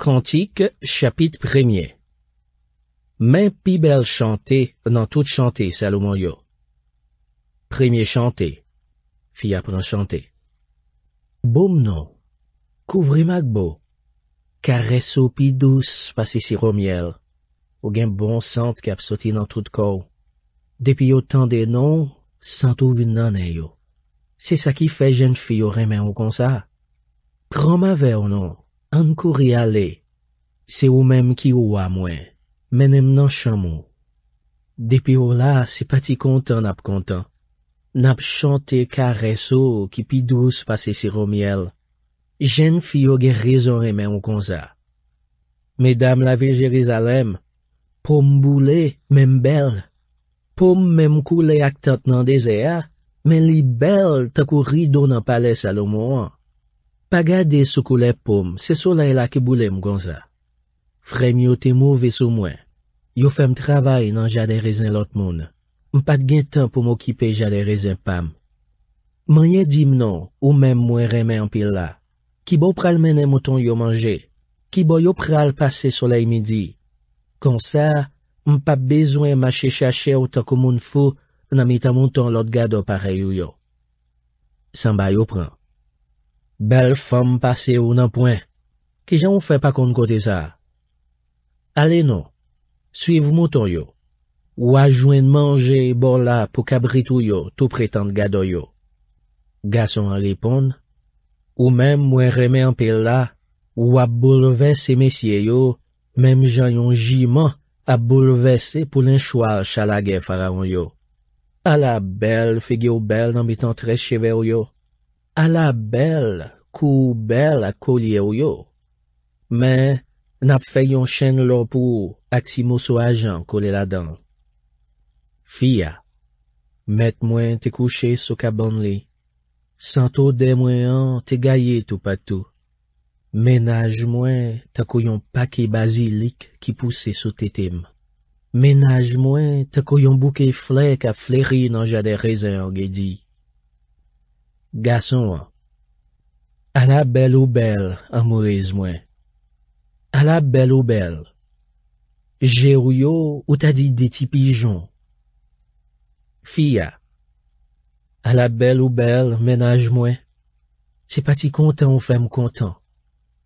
Kantik, chapit premye Men pi bel chante nan tout chante saloumoyo. Premye chante, fi apren chante. Boum nou, kouvri magbo, ka re sou pi douz pasi siro miel, ou gen bon sant ki ap soti nan tout kou. Depi yo tan de nou, santou vin nan eyo. Se sa ki fe jen fi yo remen ou konsa, pran ma ve ou nou, An kouri ale, se ou menm ki ou wa mwen, menem nan chanmou. Depi ou la, se pati kontan ap kontan. Nap chante ka reso ki pi douz pase siromiel. Jen fiyo ge rezon emen ou konza. Medam lave Jerizalem, pom boule menm bel. Pom menm koule ak tat nan dese ya, men li bel tako ridou nan pale salomoan. Pa gade soukou le poum, se sou la elak e boulem gwanza. Fremyo te mou ve sou mwen. Yo fèm travay nan jaderezen lot moun. Mpa gen tan pou mwokipe jaderezen pam. Non, mwen yen di mnon, ou men mwen remen anpil la. Ki bo pral menen mouton yo manje. Ki bo yo pral pase sou la imidi. Kon sa, mpa bezwen mache chache ou takou moun fou nan mita mouton lot gado pare yo yo. Samba yo pran. Bel fom pase ou nan poin, ki jan ou fe pa kon kote sa. Ale nou, suiv mouton yo, ou a jwen manje bol la pou kabritou yo tou pretan gado yo. Gason a ripon, ou menm ou reme anpe la, ou a boulevesse mesye yo, menm jan yon jiman a boulevesse pou len chwa chalage faraon yo. Ala bel figyo bel nan bitan tre cheve yo yo. A la bel, kou bel a kolye ou yo. Men, nap fe yon chen lopou ak si mou so ajan kolye la dan. Fiya, met mwen te kouche sou kabon li. Santo de mwen an te gaye tou patou. Menaj mwen ta kou yon pake bazilik ki pouse sou te tem. Menaj mwen ta kou yon bouke flek a fleri nan jade rezen an gedi. Gason an. Ala bel ou bel, amouez mwen. Ala bel ou bel. Gerou yo ou ta di diti pijon. Fiya. Ala bel ou bel, menaj mwen. Ti pati kontan ou fem kontan.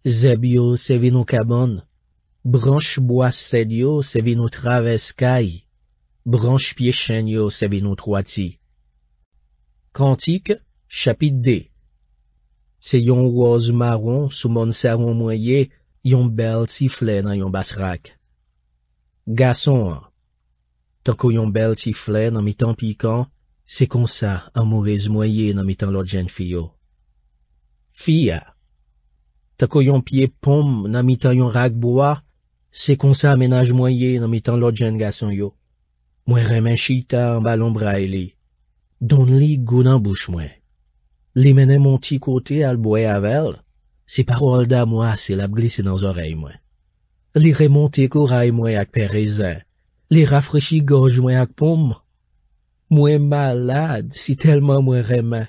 Zeb yo se vi nou kabon. Branche boas sed yo se vi nou traveskaj. Branche pye chen yo se vi nou trwati. Kantik. CHAPIT DE SE YON WOZ MARON SU MON SARON MOYE YON BEL TIFLE NAN YON BASRAK GASON TAKO YON BEL TIFLE NAN MITAN PIKAN, SE KON SA AMOUREZ MOYE NAN MITAN LOJEN FIYO FIYA TAKO YON PIE POM NAN MITAN YON RAGBOA, SE KON SA AMENAJ MOYE NAN MITAN LOJEN GASON YO MWEN REMEN SHITA AN BALON BRAI e LI DON LI GOU NAN BOUCH MWEN Li menen monti kote al bwe avel, se parol da mwa se lap glise nan zorey mwen. Li remonti kouray mwen ak perize, li rafreshi goj mwen ak pom. Mwen malad, si telman mwen remen.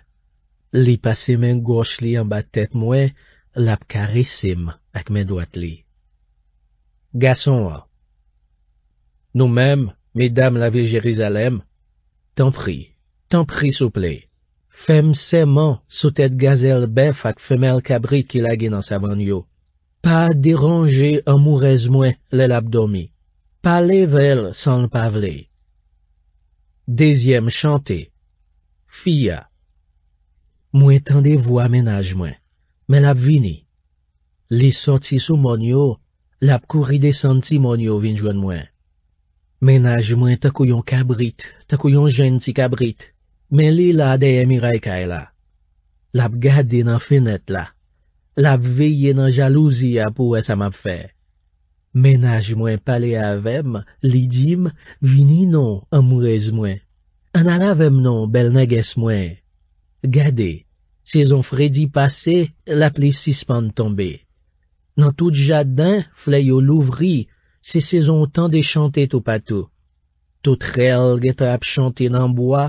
Li pase men goj li an ba tet mwen, lap karisim ak men doat li. Gason a. Nou men, mi dam la vil Jerizalem, tan pri, tan pri soupley. Fèm sèman sou tèt gazèl bèf ak fèmel kabrit ki lage nan sa man yo. Pa deranje amourez mwen lèl abdomi. Pa lèvel san lpavle. Dezyèm chante. Fiya. Mwen tende vwa menaj mwen. Mèl ap vini. Li soti sou mon yo, lap kouri de santi mon yo vinjwen mwen. Menaj mwen takoyon kabrit, takoyon jen ti kabrit. Men li la dey emiray ka e la. Lap gade nan fenet la. Lap veye nan jalouzi apou es am ap fe. Menaj mwen pale avem, lidim, vini non amourez mwen. Anan avem non bel neges mwen. Gade, sezon fredi pase, lap li sispan tombe. Nan tout jadin, fle yo louvri, se sezon tan de chante tou patou. Tout rel geta ap chante nan boa,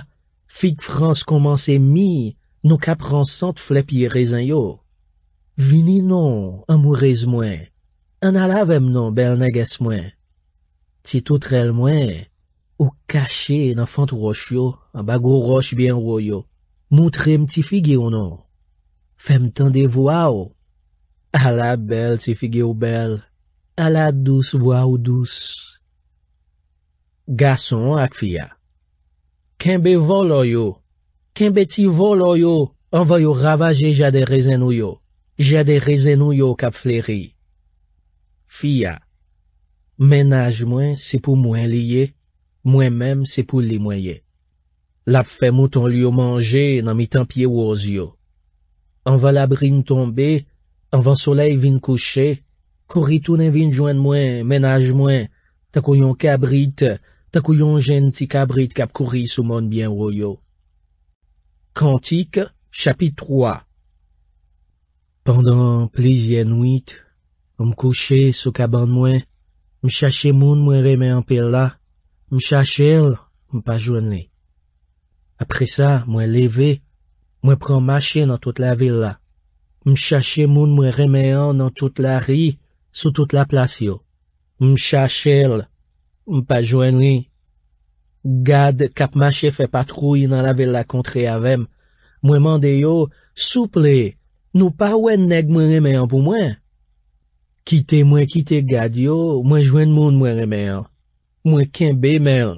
Fik Frans komanse mi, nou ka pransant flep yi rezen yo. Vini nou, amou rez mwen. An ala vem nou bel neges mwen. Ti toutrel mwen, ou kache nan fantou roch yo, an bagou roch byen woy yo. Moutrem ti figi ou nou. Fem tan de vwa ou. Ala bel ti figi ou bel. Ala dous vwa ou dous. Gason ak fya. Kenbe volo yo, kenbe ti volo yo, anva yo ravaje jade rezeno yo, jade rezeno yo kap fleri. Fiya, menaj mwen se pou mwen liye, mwen menm se pou li mwenye. Lap fe moutan liyo manje nan mi tanpye woz yo. Anva labrin tonbe, anvan soley vin kouche, koritounen vin jwen mwen, menaj mwen, takoyon kabrit, anva. sa kou yon jen ti kabrit kap kouri sou moun byen woyo. Kantik, chapit 3 Pendan plizien ouit, m kouche sou kaban mwen, m chache moun mwen remen anpil la, m chache l, m pa jwenn li. Apre sa, mwen leve, mwen pran mache nan tout la vil la, m chache moun mwen remen an nan tout la ri, sou tout la plasyo, m chache l, Mpa jwen li. Gad kap mache fe patrou yon an lavel la kontre avèm. Mwen mande yo, souple, nou pa wèn neg mwen remè an pou mwen. Kite mwen kite gad yo, mwen jwen moun mwen remè an. Mwen kenbe mè an.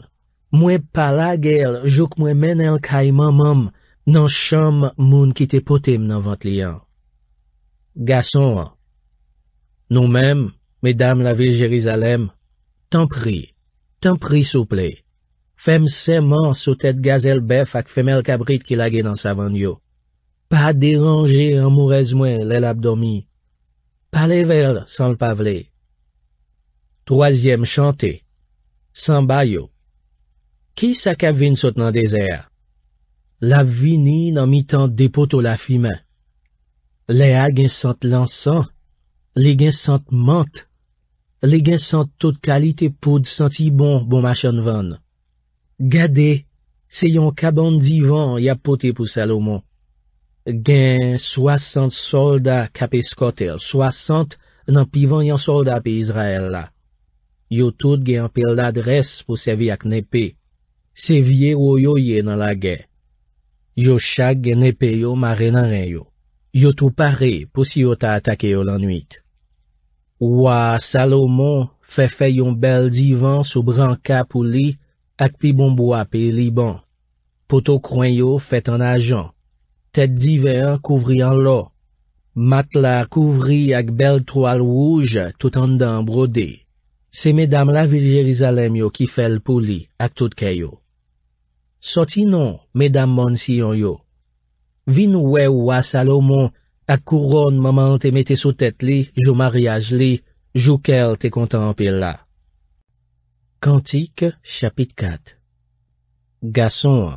Mwen pala gel, jok mwen men el ka iman mam, nan chom moun kite potèm nan vant li an. Gason an. Non mèm, mè dam lavel Jerizalem, tan priy. Tampri souple. Fem seman sou tèt gazel bef ak femel kabrit ki lage nan sa van yo. Pa deranje amourez mwen lè l'abdomi. Pa lè vel san l'pavle. Troasyem chante. San bayo. Ki sa kabvin sot nan dezer? La vini nan mitan depoto la fime. Lè a gen sant lansan. Lè gen sant mant. Le gen sant tout kalite pou di santi bon bon machan van. Gade, se yon kabon divan ya pote pou Salomon. Gen soasant solda kape Skotel, soasant nan pivan yon solda api Izrael la. Yo tout gen anpel la adres pou sevi ak nepe. Se vie ou yo ye nan la gen. Yo chak gen nepe yo ma re nan re yo. Yo tout pare pou si yo ta atake yo lan nwit. Ouwa Salomon fè fè yon bel divan sou branka pou li ak pi bonbo api e li bon. Poto kwen yo fèt an ajan. Tèt divan kouvri an lo. Matla kouvri ak bel trwal wouj tout an dan brode. Se medam la vil Jerizalem yo ki fè l pou li ak tout kè yo. Soti non, medam moun siyon yo. Vin wè ouwa Salomon, Ak kouron maman te mette sou tet li, jou mariage li, jou kel te kontempil la. Kantik, chapit 4 Gason,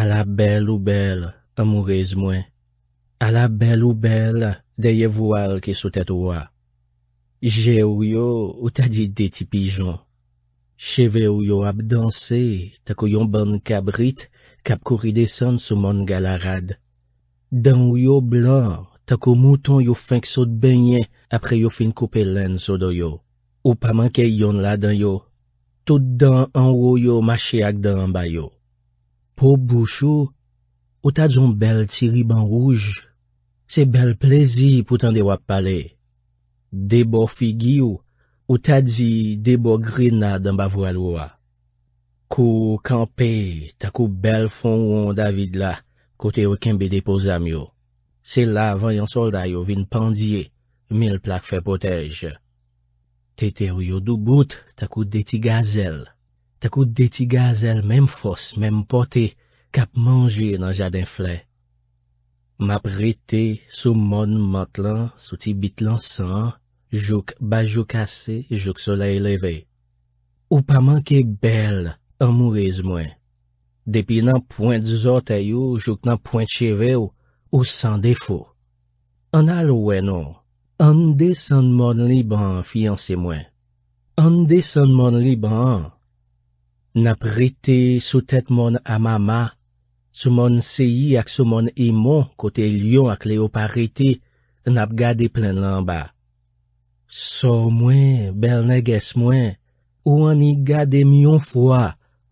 ala bel ou bel, amourez mwen. Ala bel ou bel, deye voal ki sou tet wwa. Je ou yo, ou ta di de ti pijon. Cheve ou yo ap danse, tako yon ban kabrit, kap kouri desan sou mon galarad. Dan w yo blan, takou mouton yo feng sot banyen apre yo fin koupe len sot do yo. Ou pa manke yon la dan yo, tout dan an w yo mache ak dan an ba yo. Po bouchou, ou tazon bel tiri ban rouge. Se bel plezi pou tande wap pale. Debo figi ou, ou tazi debo grina dan ba vwa lwa. Kou kampe, takou bel fon won David la. Kote yo kembe depo zam yo. Se la vanyan solday yo vin pandye, mil plak fe potej. Tete yo do bout, takout deti gazel. Takout deti gazel, mem fos, mem pote, kap manje nan jadin flè. Map rete sou mon mat lan, sou ti bit lan san, jok bajou kase, jok solei leve. Ou pa manke bel, an mou reze mwen. Depi nan point zote yo, jok nan point cheve yo, ou san defo. An al wè nou, an de san moun liban fiyan se mwen. An de san moun liban. Nap rite sou tèt moun amama, sou moun seyi ak sou moun imon kote Lyon ak leoparite, nap gade plen lanba. Sou mwen bel neges mwen, ou an i gade myon fwa,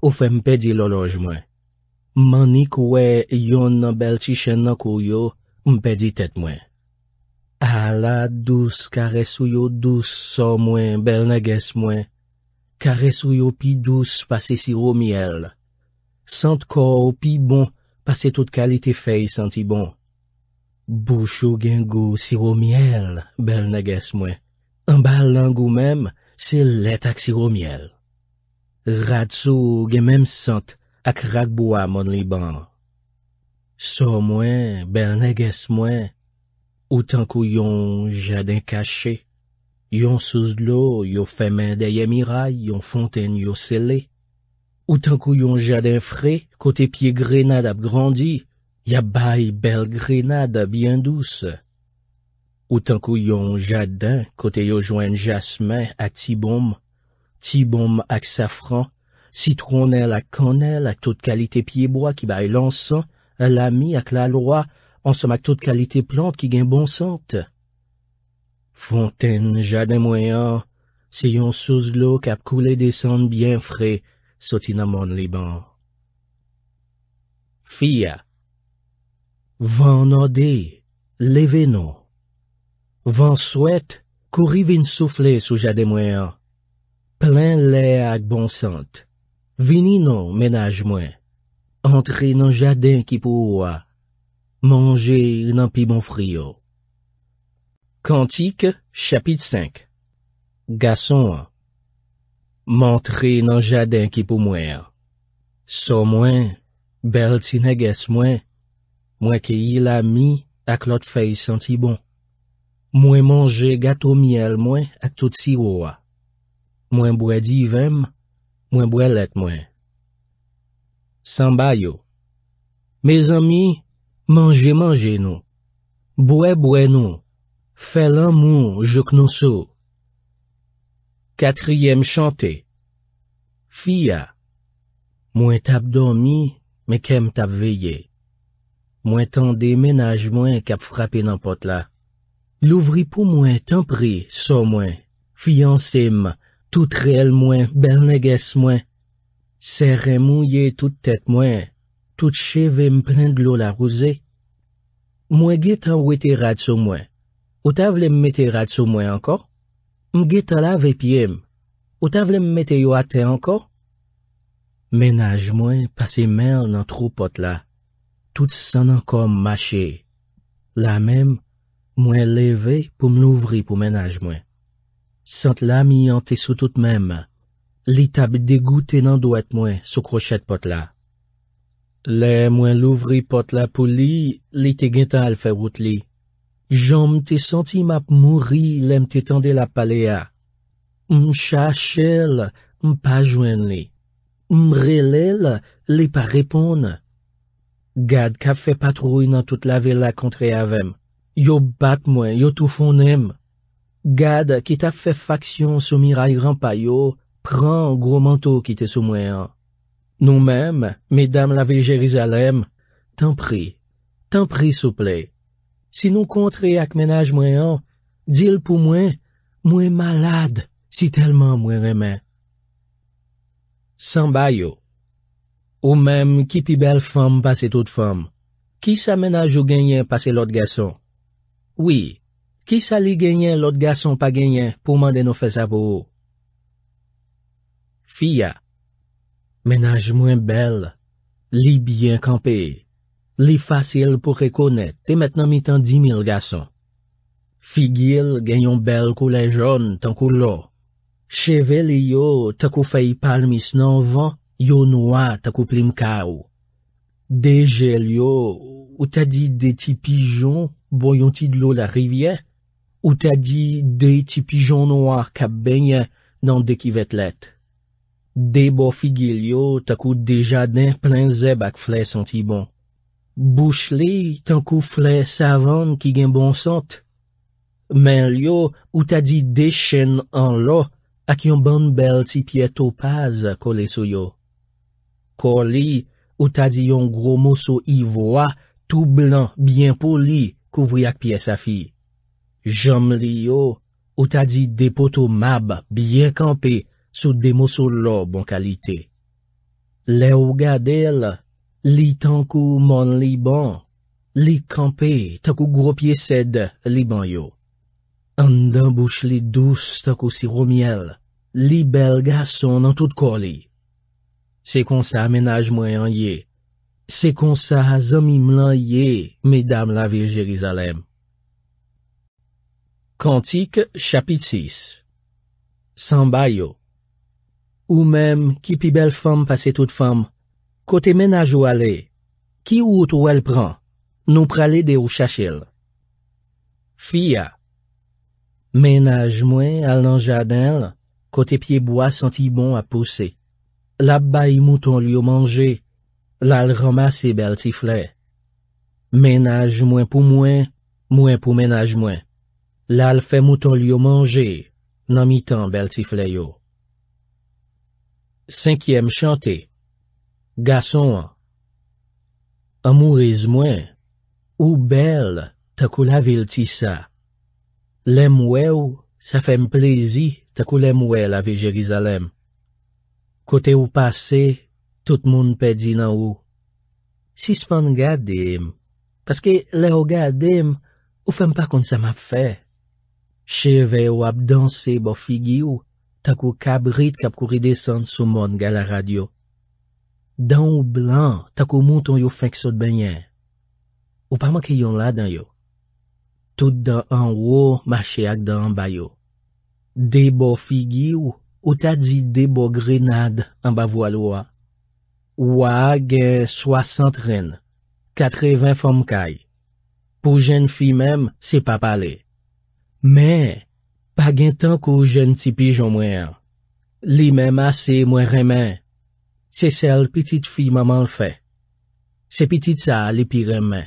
ou fempe di loloj mwen. Manik wè yon nan bel chishen nan kouyo, mbedi tet mwen. Ala dous karesuyo dous so mwen bel nages mwen. Karesuyo pi dous pase siro miel. Sant kou pi bon pase tout kalite fey santi bon. Bouchou gen gou siro miel bel nages mwen. Mbalan gou menm se letak siro miel. Ratsou gen menm sant kou. ak ragboa mon liban. So mwen, bel neges mwen, outan kou yon jadin kache, yon sous lo, yon femen dey emiray, yon fonten yon sele, outan kou yon jadin fre, kote pie grenad ap grandi, yabay bel grenad ap bien douce. Outan kou yon jadin, kote yo jwen jasmen ati bom, ti bom ak safran, Sitronel ak konel ak tout kalite pieboa ki bay lansan, lami ak lalwa, ansanm ak tout kalite plant ki gen bon sant. Fonten jade mwayan, se yon souz lo kap koule desanm byen fre, sotin amon liban. Fiya. Van ode, leve nou. Van swet, kouri vin soufle sou jade mwayan. Plen le ak bon sant. Vini nou menaj mwen. Antre nan jadin ki pou oua. Mange nan pi bon friyo. Kantik, chapit 5. Gason an. Mantre nan jadin ki pou mwen. So mwen, bel ti neges mwen. Mwen ki ila mi ak lot fey santi bon. Mwen manje gato miel mwen ak tout si oua. Mwen bwedi vèm mwen. Mwen bwe let mwen. Samba yo. Me zami, manje manje nou. Bwe bwe nou. Fè lan moun jok nou sou. Katriyem chante. Fiya. Mwen tap domi, me kem tap veye. Mwen tan demenaj mwen kap frape nan pot la. Louvri pou mwen tan pri, so mwen. Fiyan se mwen. Tout rel mwen, berneges mwen, ser remou ye tout tet mwen, tout cheve m plen glou la rouze. Mwen get an wete rad sou mwen, ou ta vle m mete rad sou mwen ankor? Mwen get an la vepye m, ou ta vle m mete yo ate ankor? Menaj mwen pase mer nan trou pot la, tout san ankor mache. La men mwen leve pou m nouvri pou menaj mwen. Sant lam y an te sotout mem. Li tab degouten an doit mwen, sou krochet pot la. Le mwen louvri pot la pou li, li te genta al fe wout li. Jan mte senti map mouri, le mte tende la palea. M cha chel, m pa jwen li. M relel, li pa repon. Gad ka fe patrou nan tout la ve la kontre avem. Yo bat mwen, yo tou fonem. Gade ki ta fe faksyon sou miray rampay yo, pran gro manto ki te sou mwen an. Nou mèm, mèdame la vil Jerizalem, tan pri, tan pri souple. Si nou kontre ak menaj mwen an, dil pou mwen, mwen malade, si telman mwen remen. San bayo, ou mèm ki pi bel fom pase tout fom, ki sa menaj ou genyen pase lot gason. Oui, Ki sa li genyen lot gason pa genyen pou mande nou fe sabou? Fiya, menaj mwen bel, li byen kampe, li fasyel pou rekonet, te met nan mitan di mil gason. Figil genyon bel kou la joun tankou lo. Cheve li yo takou fey pal mis nan van, yo noua takou plim kaw. Deje li yo, ou ta di de ti pijon, boyon ti dlou la rivye? Ou ta di de ti pijon noar kap benye nan dekivet let. De bo figil yo takou deja den plen zeb ak fle santi bon. Bouch li tankou fle savan ki gen bon sante. Men li yo ou ta di de chen an lo ak yon ban bel ti pye topaz kole sou yo. Kor li ou ta di yon gro moso ivwa tou blan byen poli kouvri ak pye safi. Jom li yo, ou ta di depoto mab biye kampe sou demo sou lo bon kalite. Le ou gadele, li tankou mon li ban, li kampe takou gropye sed li ban yo. An dan bouch li douz takou siromiel, li belga son nan tout koli. Se kon sa menaj mwen an ye, se kon sa azomi mlan ye, medam la vir Jerizalem. Kantik, chapit 6 Samba yo Ou mem, ki pi bel fom pase tout fom, kote menaj ou ale, ki ou outro el pran, nou prale de ou chachil. Fiya Menaj mwen al nan jadenl, kote pie bo a senti bon a puse. La bay mouton li yo manje, la al roma se bel tifle. Menaj mwen pou mwen, mwen pou menaj mwen. La al fe mouton liyo manje, nan mi tan bel ti fleyo. Sankyem chante. Gason. Amourez mwen, ou bel, takou la vil ti sa. Lem wew, sa fem plezi, takou lem we la vil Jerizalem. Kote ou pase, tout moun pedi nan ou. Sispan gade em, paske le ou gade em, ou fem pa kon sa map fey. Cheve ou ap danse bo figi ou, tak ou kabrit kap kouri desan soumon gala radyo. Dan ou blan, tak ou mouton yo feng sot banyen. Ou paman ki yon la dan yo. Tout dan an wo, mache ak dan an bayo. De bo figi ou, ou ta di de bo grenad an ba voal ou a. Ou a ge 60 ren, 80 fom kay. Pou jen fi menm, se pa pale. Men, pa gen tan kou jen ti pijon mwen, li men mas se mwen remen, se sel pitit fi maman l fe. Se pitit sa li pi remen.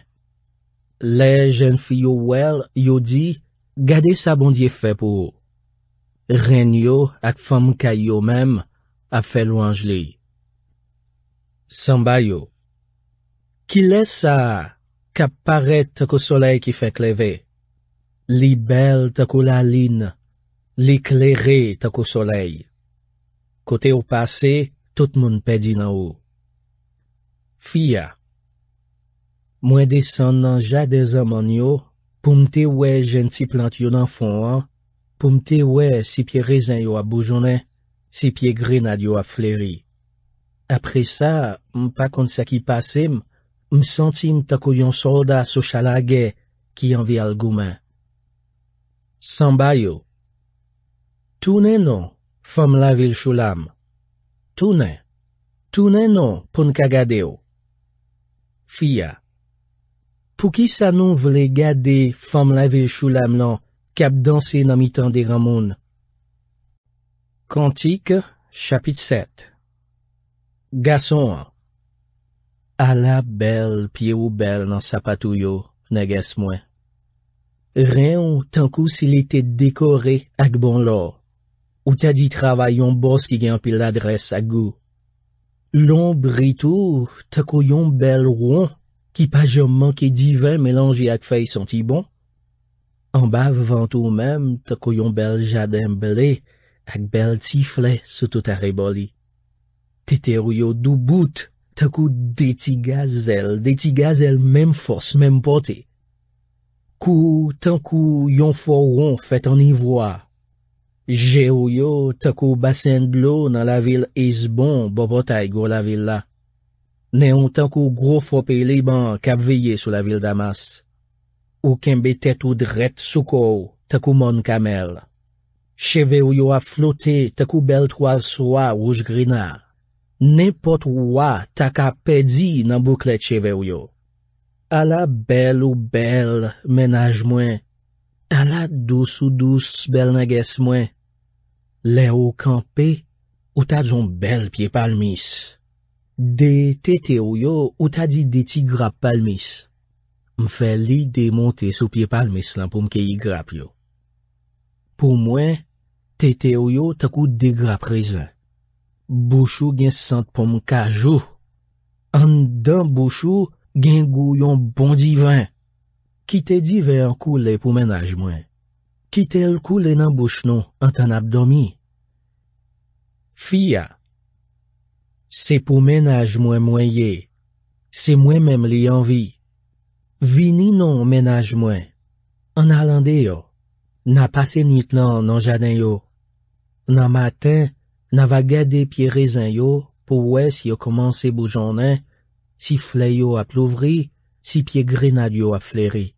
Le jen fi yo wel yo di, gade sa bondye fe pou. Renyo ak fam kay yo men, a fe louan jli. Samba yo. Ki les sa, ka paret ak o solei ki fe kleve. Li bel takou la lin, li kleré takou soley. Kote ou pase, tout moun pedi nan ou. Fiya Mwen desan nan jade zaman yo, pou mte we jenti plant yo nan fon an, pou mte we sipye rezen yo a boujonen, sipye grenad yo a fleri. Apre sa, mpa kon seki pasem, msantim takou yon solda sou chalage ki anvi algoumen. Samba yo. Tounen nou, fom la vil choulam. Tounen. Tounen nou, pon kagade yo. Fiya. Pou ki sa nou vle gade fom la vil choulam nan, kap dansen nan mitan de ramoun? Kantik, chapit set. Gason an. Ala bel pie ou bel nan sapatou yo, ne ges mwen. Ren ou tankou se li te dekore ak bon lor, ou ta di travay yon bos ki gen pil adres ak go. Lon brito, takoyon bel ron ki pa jom manke divan melange ak fey santi bon. An bav vantou menm, takoyon bel jadem bele ak bel tifle soto ta reboli. Tete ryo dou bout, tankou deti gazel, deti gazel menm fos, menm potey. Kou tankou yon foron fèt anivwa. Je ou yo takou basen glou nan la vil izbon bo potay gwo la vil la. Ne yon tankou gro fopè liban kapveye sou la vil damas. Ou kembe tèt ou dret soukou takou mon kamel. Cheve ou yo aflote takou bel toal swa woush grina. Nen pot wwa tak apè di nan boukle cheve ou yo. Ala bel ou bel menaj mwen. Ala dous ou dous bel nages mwen. Le ou kampe, ou ta djon bel piye palmis. De tete ou yo, ou ta di deti grap palmis. Mfe li de monte sou piye palmis lan pou mke yi grap yo. Pou mwen, tete ou yo takou degrap rezen. Bouchou gen sant pou mke ajou. An dan bouchou, gen gou yon bon divan. Kite divan koule pou menaj mwen. Kite l koule nan bouch non an tan abdomi. Fiya. Se pou menaj mwen mwen ye. Se mwen menm li anvi. Vini non menaj mwen. An alande yo. Na pase mnit lan nan jaden yo. Na maten, na va gade pi rezen yo pou wè si yo komanse bou jounen Si fleyo ap louvri, si pie grenadyo ap fleri.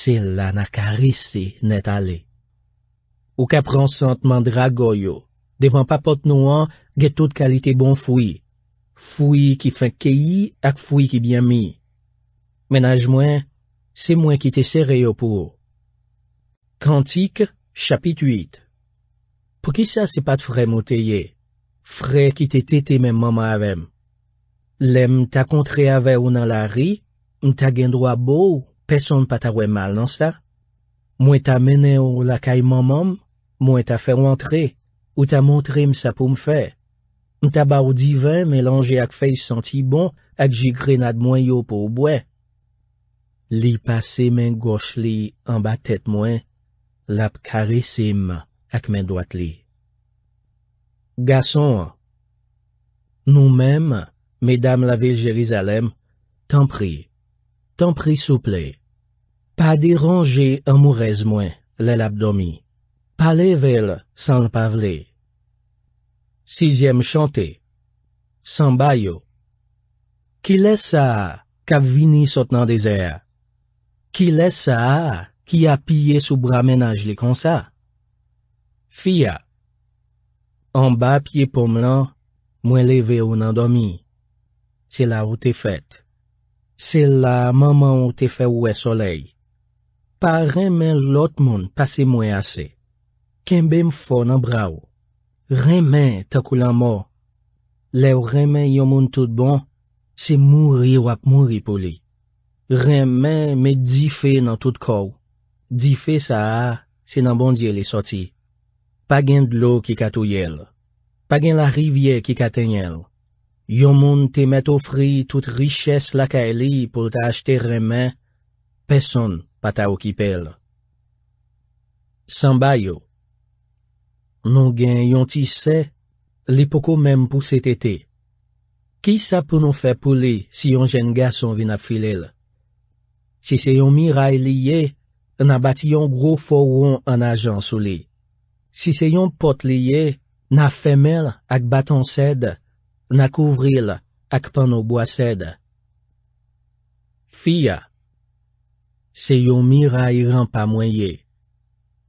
Se la nakarisi net ale. Ou ka pronsantman dra goyo, devan papot nouan, ge tout kalite bon fwi. Fwi ki fin keyi ak fwi ki byan mi. Menaj mwen, se mwen ki te sere yo pou. Kantik, chapit 8 Po ki sa se pat fwre mouteyye, fwre ki te tete men maman avem. Lèm ta kontre avè ou nan la ri, mta gen drwa bou, peson pa ta wè mal nan sa. Mwen ta mènen ou lakay mamam, mwen ta fè wantre, ou ta montre msa pou mfè. Mta ba ou divè, melange ak fè y senti bon, ak jikre nad mwen yo pou wè. Li pase men gòsh li, an ba tèt mwen, lap kare sim, ak men drwa tli. Gason, nou mèm, Mesdames la ville Jérusalem, tant prie, tant prie souple. Pas déranger un moi moins, l'abdomi. Pas l'éveil sans le parler. Sixième chanté. Sans baillot. Qui laisse ça, qu'a vini saute dans désert? Qui laisse ça, qui a pillé sous bras ménage les comme Fia. En bas pied moi moins levé ou n'endormi. Se la ou te fet. Se la maman ou te fet ouwe soley. Pa remen lot moun pase mwen ase. Ken bem fò nan braw. Remen takou lan mò. Le ou remen yon moun tout bon, se moun ri wap moun ri pou li. Remen me di fe nan tout kòw. Di fe sa a, se nan bondye li soti. Pa gen dlo ki katou yel. Pa gen la rivye ki katen yel. Yon moun te met ofri tout riches lakay li pou ta achte remen, peson pa ta okipel. Samba yo. Non gen yon ti se, li pou ko mem pou sete te. Ki sa pou nou fe pou li si yon jen gason vin ap filel? Si se yon miray li ye, na bati yon gro foron an ajan sou li. Si se yon pot li ye, na femel ak bat ansed, Na kouvril, ak pan ou boised. Fiya. Se yon miray ran pa mwenye.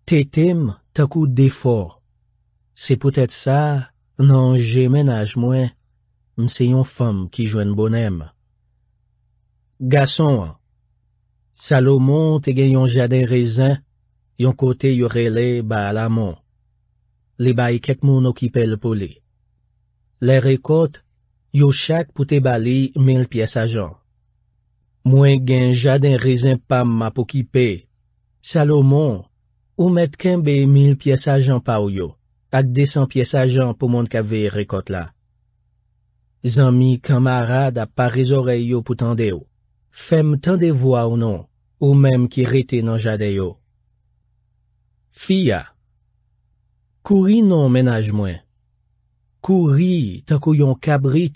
Tetem takou defo. Se pwetet sa, nan jemenaj mwen, mse yon fom ki jwen bonem. Gason. Salomon te gen yon jaden rezan, yon kote yorele ba alamon. Le bay e kek moun okipe le poli. Le rekote, yo chak pou te bali 1000 piyes ajan. Mwen gen jade en rezen pam ma pou kipe. Salomon, ou met kembe 1000 piyes ajan pa ou yo, ak 200 piyes ajan pou moun ka ve rekote la. Zanmi kamarada pa rezore yo pou tende yo. Fem tende voa ou non, ou menm ki rete nan jade yo. Fiya Kouri non menaj mwen. Kou ri, takou yon kabrit,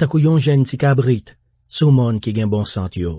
takou yon jen si kabrit, sou mon ki gen bon sant yo.